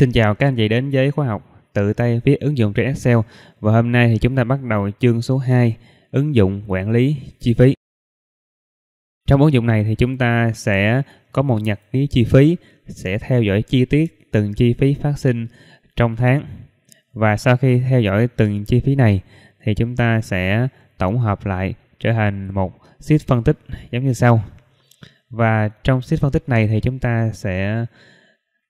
Xin chào các anh chị đến với khóa học tự tay viết ứng dụng trên Excel và hôm nay thì chúng ta bắt đầu chương số 2 ứng dụng quản lý chi phí. Trong ứng dụng này thì chúng ta sẽ có một nhật ký chi phí, sẽ theo dõi chi tiết từng chi phí phát sinh trong tháng. Và sau khi theo dõi từng chi phí này thì chúng ta sẽ tổng hợp lại trở thành một sheet phân tích giống như sau. Và trong sheet phân tích này thì chúng ta sẽ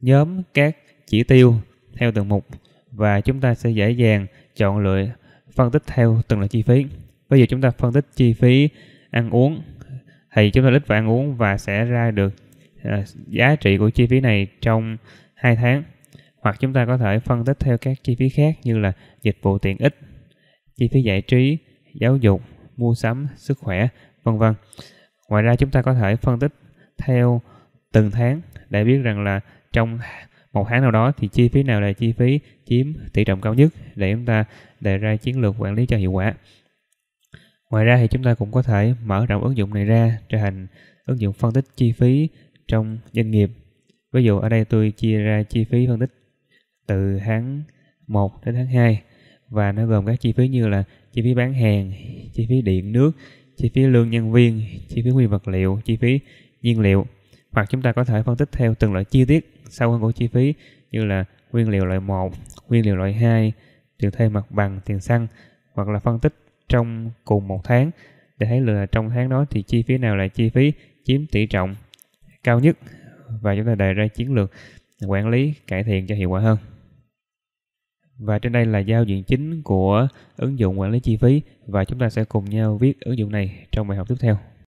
nhóm các chỉ tiêu theo từng mục và chúng ta sẽ dễ dàng chọn lựa phân tích theo từng loại chi phí. Bây giờ chúng ta phân tích chi phí ăn uống thì chúng ta lít vào ăn uống và sẽ ra được uh, giá trị của chi phí này trong 2 tháng. Hoặc chúng ta có thể phân tích theo các chi phí khác như là dịch vụ tiện ích, chi phí giải trí, giáo dục, mua sắm, sức khỏe, vân vân. Ngoài ra chúng ta có thể phân tích theo từng tháng để biết rằng là trong một tháng nào đó thì chi phí nào là chi phí chiếm tỷ trọng cao nhất để chúng ta đề ra chiến lược quản lý cho hiệu quả. Ngoài ra thì chúng ta cũng có thể mở rộng ứng dụng này ra trở thành ứng dụng phân tích chi phí trong doanh nghiệp. Ví dụ ở đây tôi chia ra chi phí phân tích từ tháng 1 đến tháng 2 và nó gồm các chi phí như là chi phí bán hàng, chi phí điện nước, chi phí lương nhân viên, chi phí nguyên vật liệu, chi phí nhiên liệu hoặc chúng ta có thể phân tích theo từng loại chi tiết sâu hơn của chi phí như là nguyên liệu loại 1, nguyên liệu loại 2, tiền thuê mặt bằng, tiền xăng hoặc là phân tích trong cùng một tháng để thấy là trong tháng đó thì chi phí nào là chi phí chiếm tỷ trọng cao nhất và chúng ta đề ra chiến lược quản lý cải thiện cho hiệu quả hơn. Và trên đây là giao diện chính của ứng dụng quản lý chi phí và chúng ta sẽ cùng nhau viết ứng dụng này trong bài học tiếp theo.